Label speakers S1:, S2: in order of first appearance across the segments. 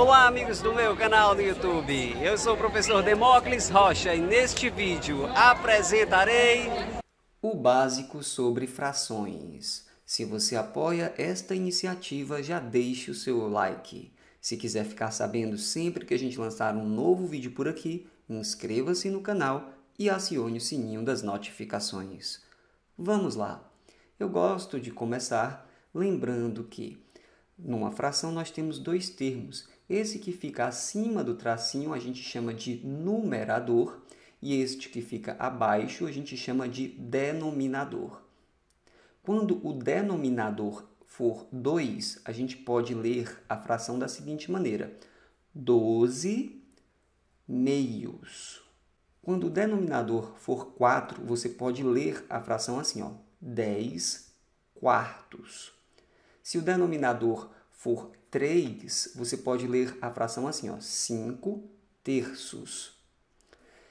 S1: Olá, amigos do meu canal no YouTube. Eu sou o professor Demócles Rocha e neste vídeo apresentarei o básico sobre frações. Se você apoia esta iniciativa, já deixe o seu like. Se quiser ficar sabendo sempre que a gente lançar um novo vídeo por aqui, inscreva-se no canal e acione o sininho das notificações. Vamos lá! Eu gosto de começar lembrando que numa fração nós temos dois termos esse que fica acima do tracinho a gente chama de numerador e este que fica abaixo a gente chama de denominador. Quando o denominador for 2, a gente pode ler a fração da seguinte maneira: 12 meios. Quando o denominador for 4, você pode ler a fração assim, ó, 10 quartos. Se o denominador for 3, você pode ler a fração assim, ó, 5 terços.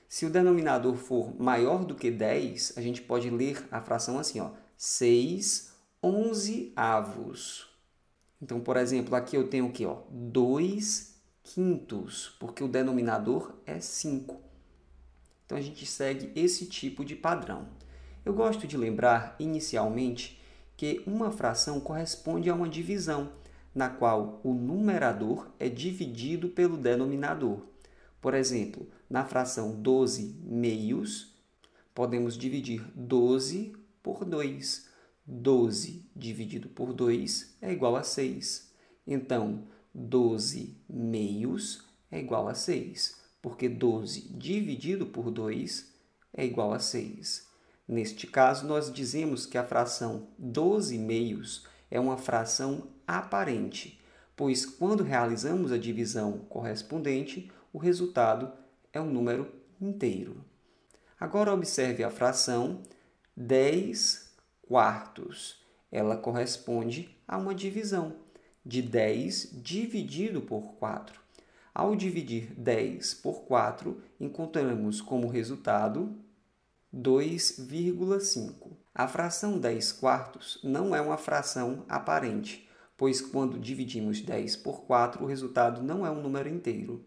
S1: Se o denominador for maior do que 10, a gente pode ler a fração assim, ó, 6 onzeavos. Então, por exemplo, aqui eu tenho o quê? Ó, 2 quintos, porque o denominador é 5. Então, a gente segue esse tipo de padrão. Eu gosto de lembrar, inicialmente, que uma fração corresponde a uma divisão na qual o numerador é dividido pelo denominador. Por exemplo, na fração 12 meios, podemos dividir 12 por 2. 12 dividido por 2 é igual a 6. Então, 12 meios é igual a 6, porque 12 dividido por 2 é igual a 6. Neste caso, nós dizemos que a fração 12 meios é uma fração aparente, pois quando realizamos a divisão correspondente, o resultado é um número inteiro. Agora observe a fração 10 quartos. Ela corresponde a uma divisão de 10 dividido por 4. Ao dividir 10 por 4, encontramos como resultado 2,5. A fração 10 quartos não é uma fração aparente, pois quando dividimos 10 por 4, o resultado não é um número inteiro.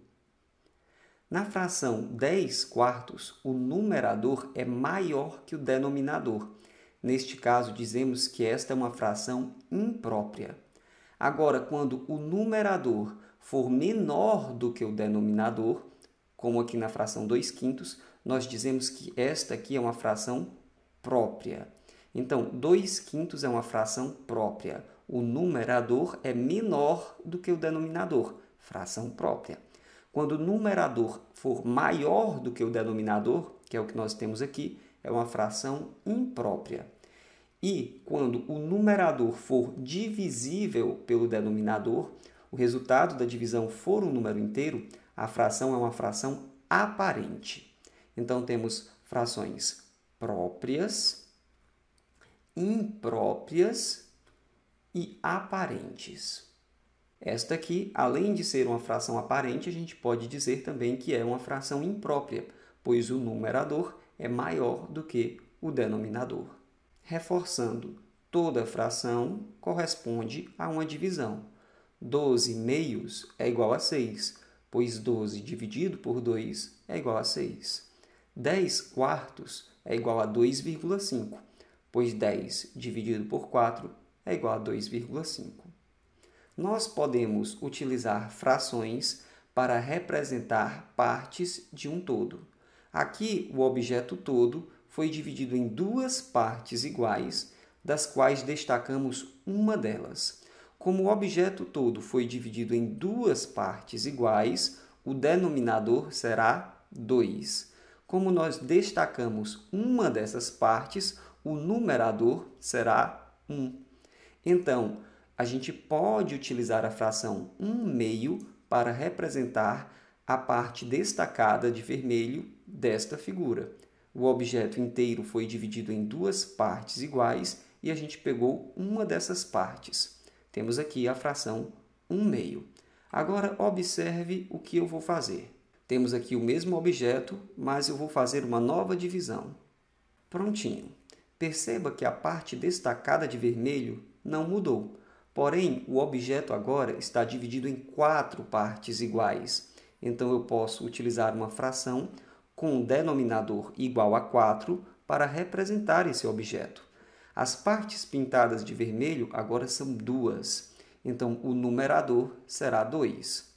S1: Na fração 10 quartos, o numerador é maior que o denominador. Neste caso, dizemos que esta é uma fração imprópria. Agora, quando o numerador for menor do que o denominador, como aqui na fração 2 quintos, nós dizemos que esta aqui é uma fração própria. Então, 2 quintos é uma fração própria o numerador é menor do que o denominador, fração própria. Quando o numerador for maior do que o denominador, que é o que nós temos aqui, é uma fração imprópria. E quando o numerador for divisível pelo denominador, o resultado da divisão for um número inteiro, a fração é uma fração aparente. Então temos frações próprias, impróprias e aparentes. Esta aqui, além de ser uma fração aparente, a gente pode dizer também que é uma fração imprópria, pois o numerador é maior do que o denominador. Reforçando, toda fração corresponde a uma divisão. 12 meios é igual a 6, pois 12 dividido por 2 é igual a 6. 10 quartos é igual a 2,5, pois 10 dividido por 4 é igual a 2,5. Nós podemos utilizar frações para representar partes de um todo. Aqui, o objeto todo foi dividido em duas partes iguais, das quais destacamos uma delas. Como o objeto todo foi dividido em duas partes iguais, o denominador será 2. Como nós destacamos uma dessas partes, o numerador será 1. Então, a gente pode utilizar a fração 1 meio para representar a parte destacada de vermelho desta figura. O objeto inteiro foi dividido em duas partes iguais e a gente pegou uma dessas partes. Temos aqui a fração 1 meio. Agora, observe o que eu vou fazer. Temos aqui o mesmo objeto, mas eu vou fazer uma nova divisão. Prontinho. Perceba que a parte destacada de vermelho não mudou. Porém, o objeto agora está dividido em quatro partes iguais. Então, eu posso utilizar uma fração com um denominador igual a 4 para representar esse objeto. As partes pintadas de vermelho agora são duas, então o numerador será 2.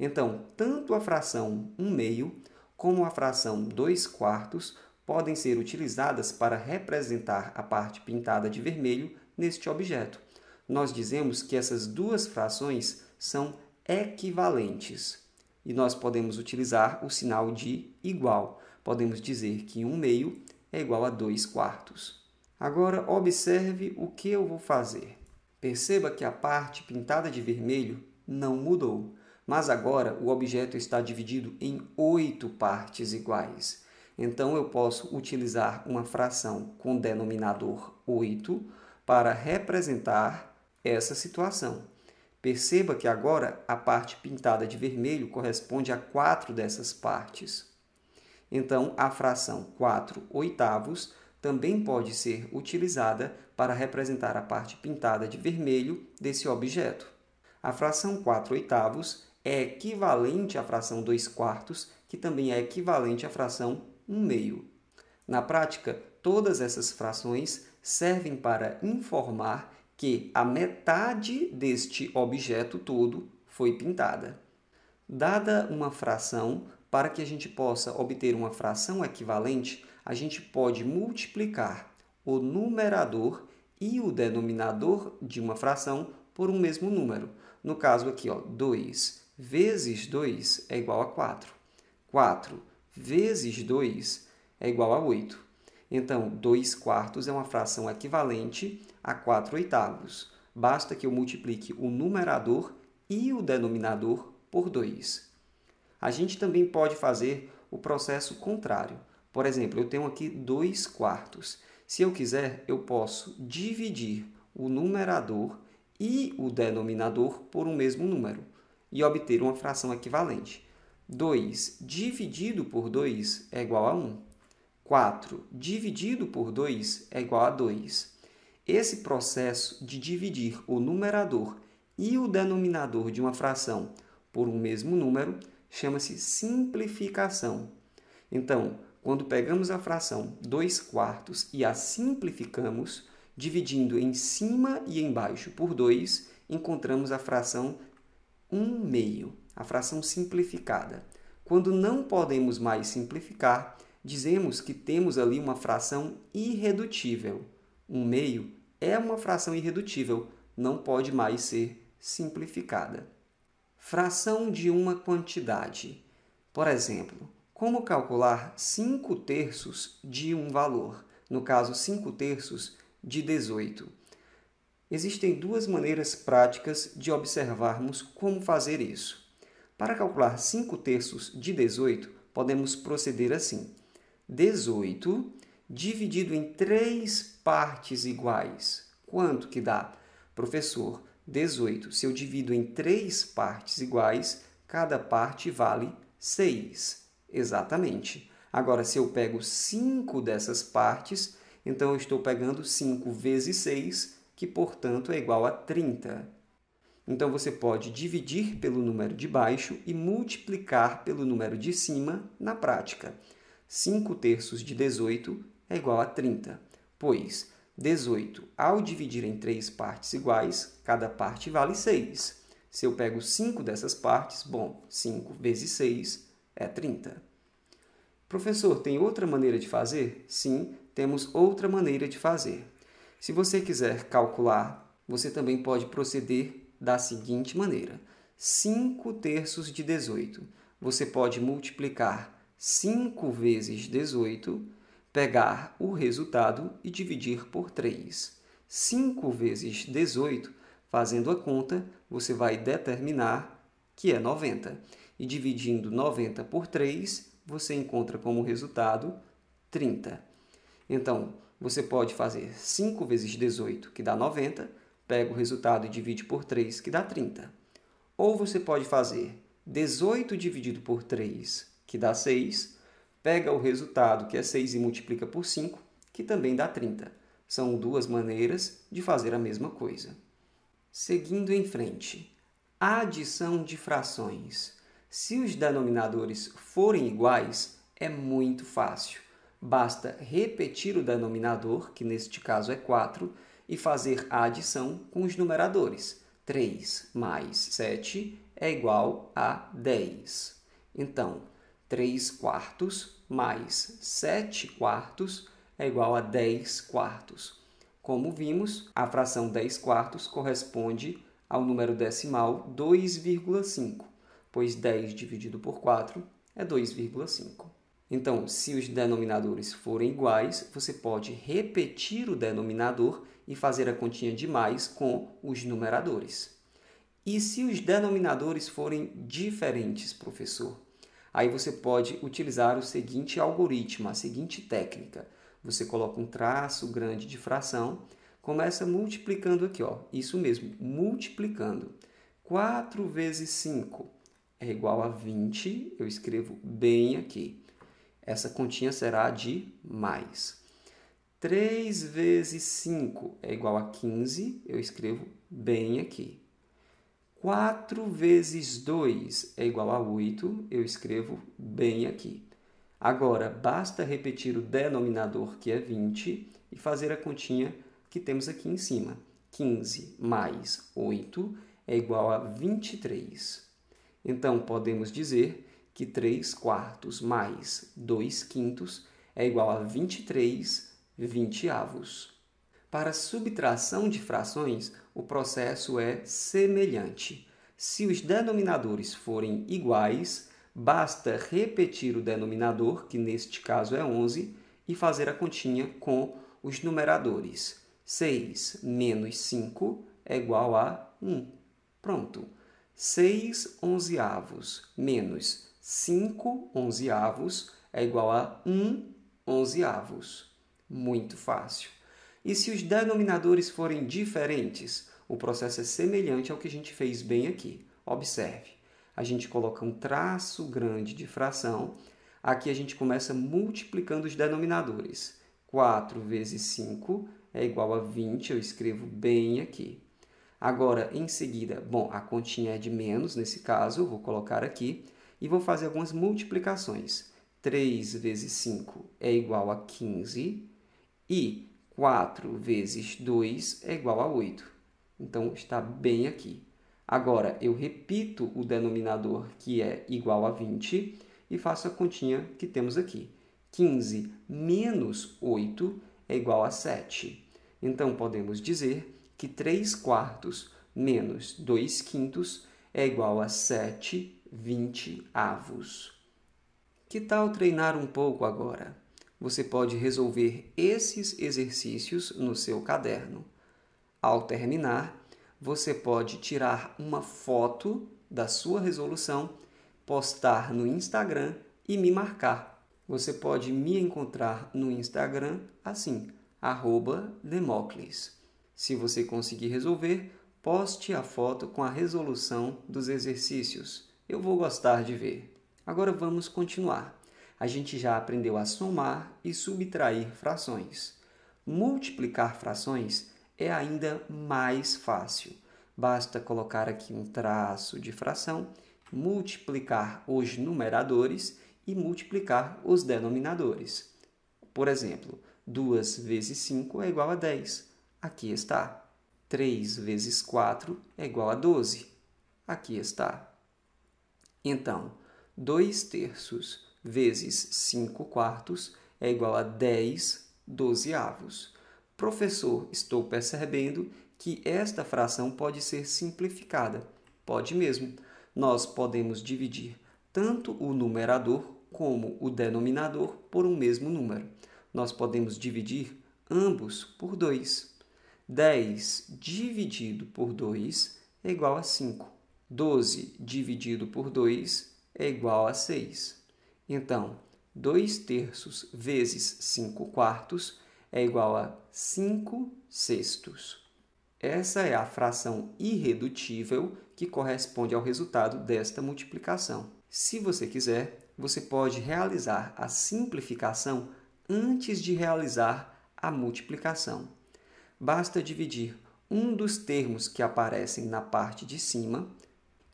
S1: Então, tanto a fração 1 meio como a fração 2 quartos podem ser utilizadas para representar a parte pintada de vermelho neste objeto. Nós dizemos que essas duas frações são equivalentes e nós podemos utilizar o sinal de igual. Podemos dizer que 1 meio é igual a 2 quartos. Agora, observe o que eu vou fazer. Perceba que a parte pintada de vermelho não mudou, mas agora o objeto está dividido em oito partes iguais. Então, eu posso utilizar uma fração com denominador 8 para representar essa situação. Perceba que agora a parte pintada de vermelho corresponde a quatro dessas partes. Então, a fração 4 oitavos também pode ser utilizada para representar a parte pintada de vermelho desse objeto. A fração 4 oitavos é equivalente à fração 2 quartos, que também é equivalente à fração 1 meio. Na prática, todas essas frações servem para informar que a metade deste objeto todo foi pintada. Dada uma fração, para que a gente possa obter uma fração equivalente, a gente pode multiplicar o numerador e o denominador de uma fração por um mesmo número. No caso aqui, ó, 2 vezes 2 é igual a 4. 4 vezes 2 é igual a 8. Então, 2 quartos é uma fração equivalente a 4 oitavos. Basta que eu multiplique o numerador e o denominador por 2. A gente também pode fazer o processo contrário. Por exemplo, eu tenho aqui 2 quartos. Se eu quiser, eu posso dividir o numerador e o denominador por um mesmo número e obter uma fração equivalente. 2 dividido por 2 é igual a 1. 4 dividido por 2 é igual a 2. Esse processo de dividir o numerador e o denominador de uma fração por um mesmo número chama-se simplificação. Então, quando pegamos a fração 2 quartos e a simplificamos, dividindo em cima e embaixo por 2, encontramos a fração 1 um meio, a fração simplificada. Quando não podemos mais simplificar, dizemos que temos ali uma fração irredutível. Um meio é uma fração irredutível, não pode mais ser simplificada. Fração de uma quantidade. Por exemplo, como calcular 5 terços de um valor? No caso, 5 terços de 18. Existem duas maneiras práticas de observarmos como fazer isso. Para calcular 5 terços de 18, podemos proceder assim. 18 dividido em três partes iguais. Quanto que dá? Professor, 18. Se eu divido em três partes iguais, cada parte vale 6. Exatamente. Agora, se eu pego 5 dessas partes, então eu estou pegando 5 vezes 6, que portanto é igual a 30. Então você pode dividir pelo número de baixo e multiplicar pelo número de cima na prática. 5 terços de 18 é igual a 30, pois 18 ao dividir em 3 partes iguais, cada parte vale 6. Se eu pego 5 dessas partes, bom, 5 vezes 6 é 30. Professor, tem outra maneira de fazer? Sim, temos outra maneira de fazer. Se você quiser calcular, você também pode proceder da seguinte maneira: 5 terços de 18. Você pode multiplicar 5 vezes 18, pegar o resultado e dividir por 3. 5 vezes 18, fazendo a conta, você vai determinar que é 90. E dividindo 90 por 3, você encontra como resultado 30. Então, você pode fazer 5 vezes 18, que dá 90, pega o resultado e divide por 3, que dá 30. Ou você pode fazer 18 dividido por 3, que dá 6, pega o resultado, que é 6, e multiplica por 5, que também dá 30. São duas maneiras de fazer a mesma coisa. Seguindo em frente, adição de frações. Se os denominadores forem iguais, é muito fácil. Basta repetir o denominador, que neste caso é 4, e fazer a adição com os numeradores. 3 mais 7 é igual a 10. Então, 3 quartos mais 7 quartos é igual a 10 quartos. Como vimos, a fração 10 quartos corresponde ao número decimal 2,5, pois 10 dividido por 4 é 2,5. Então, se os denominadores forem iguais, você pode repetir o denominador e fazer a continha de mais com os numeradores. E se os denominadores forem diferentes, professor? Aí você pode utilizar o seguinte algoritmo, a seguinte técnica. Você coloca um traço grande de fração, começa multiplicando aqui, ó. Isso mesmo, multiplicando. 4 vezes 5 é igual a 20, eu escrevo bem aqui. Essa continha será de mais. 3 vezes 5 é igual a 15, eu escrevo bem aqui. 4 vezes 2 é igual a 8, eu escrevo bem aqui. Agora, basta repetir o denominador, que é 20, e fazer a continha que temos aqui em cima. 15 mais 8 é igual a 23. Então, podemos dizer que 3 quartos mais 2 quintos é igual a 23 vinteavos. Para subtração de frações, o processo é semelhante. Se os denominadores forem iguais, basta repetir o denominador, que neste caso é 11, e fazer a continha com os numeradores. 6 menos 5 é igual a 1. Pronto. 6 onzeavos menos 5 onzeavos é igual a 1 onzeavos. Muito fácil. E se os denominadores forem diferentes, o processo é semelhante ao que a gente fez bem aqui. Observe, a gente coloca um traço grande de fração. Aqui a gente começa multiplicando os denominadores. 4 vezes 5 é igual a 20, eu escrevo bem aqui. Agora, em seguida, bom, a continha é de menos, nesse caso, eu vou colocar aqui e vou fazer algumas multiplicações. 3 vezes 5 é igual a 15 e 4 vezes 2 é igual a 8. Então, está bem aqui. Agora, eu repito o denominador, que é igual a 20, e faço a continha que temos aqui. 15 menos 8 é igual a 7. Então, podemos dizer que 3 quartos menos 2 quintos é igual a 7 vinte avos. Que tal treinar um pouco agora? você pode resolver esses exercícios no seu caderno. Ao terminar, você pode tirar uma foto da sua resolução, postar no Instagram e me marcar. Você pode me encontrar no Instagram assim, Democles. Se você conseguir resolver, poste a foto com a resolução dos exercícios. Eu vou gostar de ver. Agora vamos continuar a gente já aprendeu a somar e subtrair frações. Multiplicar frações é ainda mais fácil. Basta colocar aqui um traço de fração, multiplicar os numeradores e multiplicar os denominadores. Por exemplo, 2 vezes 5 é igual a 10. Aqui está. 3 vezes 4 é igual a 12. Aqui está. Então, 2 terços vezes 5 quartos é igual a 10 dozeavos. Professor, estou percebendo que esta fração pode ser simplificada. Pode mesmo. Nós podemos dividir tanto o numerador como o denominador por um mesmo número. Nós podemos dividir ambos por 2. 10 dividido por 2 é igual a 5. 12 dividido por 2 é igual a 6. Então, 2 terços vezes 5 quartos é igual a 5 sextos. Essa é a fração irredutível que corresponde ao resultado desta multiplicação. Se você quiser, você pode realizar a simplificação antes de realizar a multiplicação. Basta dividir um dos termos que aparecem na parte de cima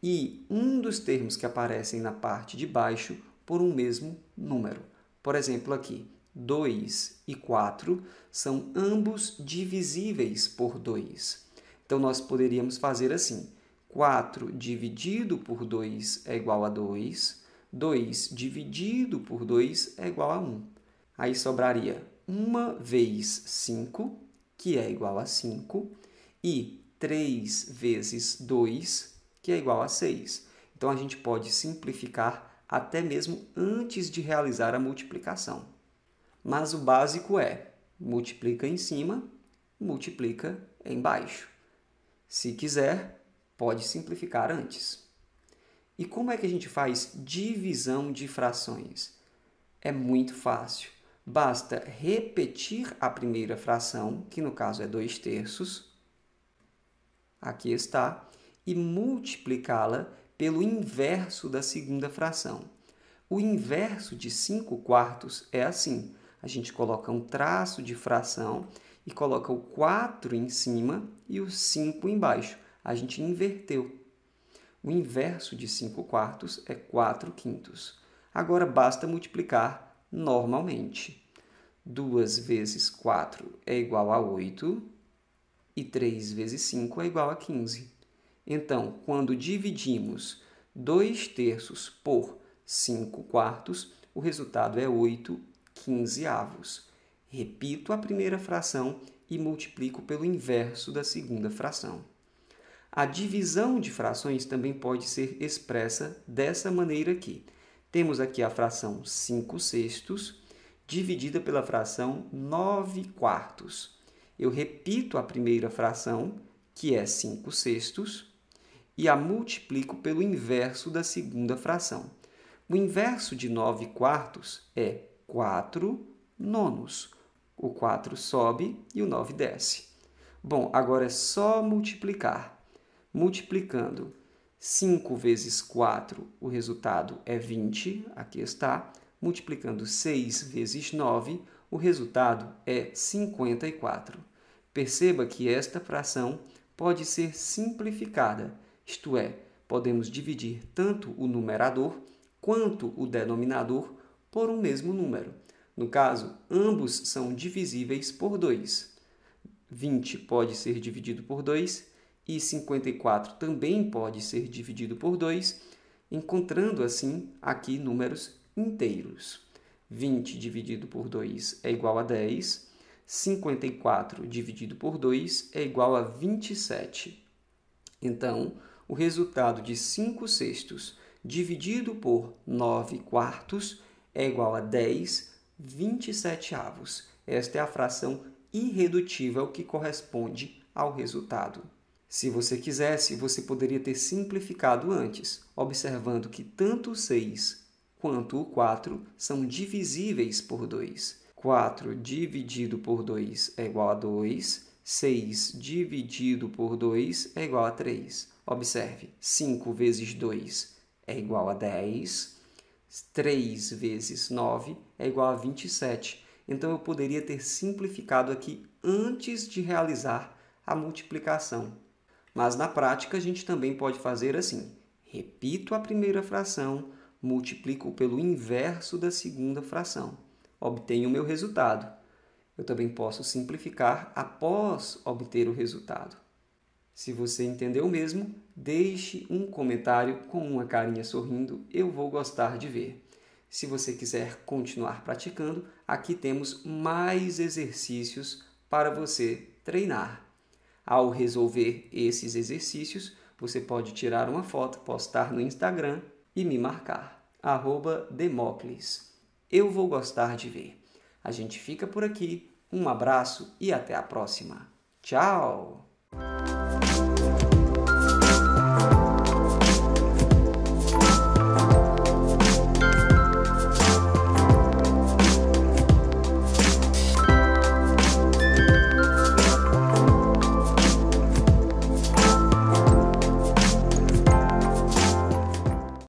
S1: e um dos termos que aparecem na parte de baixo por um mesmo número. Por exemplo, aqui, 2 e 4 são ambos divisíveis por 2. Então, nós poderíamos fazer assim: 4 dividido por 2 é igual a 2, 2 dividido por 2 é igual a 1. Aí sobraria 1 vezes 5, que é igual a 5, e 3 vezes 2, que é igual a 6. Então, a gente pode simplificar até mesmo antes de realizar a multiplicação. Mas o básico é: multiplica em cima, multiplica embaixo. Se quiser, pode simplificar antes. E como é que a gente faz divisão de frações? É muito fácil. Basta repetir a primeira fração, que no caso é 2 terços, aqui está, e multiplicá-la pelo inverso da segunda fração. O inverso de 5 quartos é assim: a gente coloca um traço de fração e coloca o 4 em cima e o 5 embaixo. A gente inverteu. O inverso de 5 quartos é 4 quintos. Agora basta multiplicar normalmente. 2 vezes 4 é igual a 8 e 3 vezes 5 é igual a 15. Então, quando dividimos 2 terços por 5 quartos, o resultado é 8 quinzeavos. Repito a primeira fração e multiplico pelo inverso da segunda fração. A divisão de frações também pode ser expressa dessa maneira aqui. Temos aqui a fração 5 sextos dividida pela fração 9 quartos. Eu repito a primeira fração, que é 5 sextos, e a multiplico pelo inverso da segunda fração. O inverso de 9 quartos é 4 nonos. O 4 sobe e o 9 desce. Bom, agora é só multiplicar. Multiplicando 5 vezes 4, o resultado é 20, aqui está. Multiplicando 6 vezes 9, o resultado é 54. Perceba que esta fração pode ser simplificada isto é, podemos dividir tanto o numerador quanto o denominador por um mesmo número. No caso, ambos são divisíveis por 2. 20 pode ser dividido por 2 e 54 também pode ser dividido por 2, encontrando assim aqui números inteiros. 20 dividido por 2 é igual a 10, 54 dividido por 2 é igual a 27. Então, o resultado de 5 sextos dividido por 9 quartos é igual a 10 27 avos. Esta é a fração irredutível que corresponde ao resultado. Se você quisesse, você poderia ter simplificado antes, observando que tanto o 6 quanto o 4 são divisíveis por 2. 4 dividido por 2 é igual a 2, 6 dividido por 2 é igual a 3. Observe, 5 vezes 2 é igual a 10, 3 vezes 9 é igual a 27. Então, eu poderia ter simplificado aqui antes de realizar a multiplicação. Mas na prática, a gente também pode fazer assim: repito a primeira fração, multiplico pelo inverso da segunda fração, obtenho o meu resultado. Eu também posso simplificar após obter o resultado. Se você entendeu mesmo, deixe um comentário com uma carinha sorrindo, eu vou gostar de ver. Se você quiser continuar praticando, aqui temos mais exercícios para você treinar. Ao resolver esses exercícios, você pode tirar uma foto, postar no Instagram e me marcar. Democles. Eu vou gostar de ver. A gente fica por aqui. Um abraço e até a próxima. Tchau!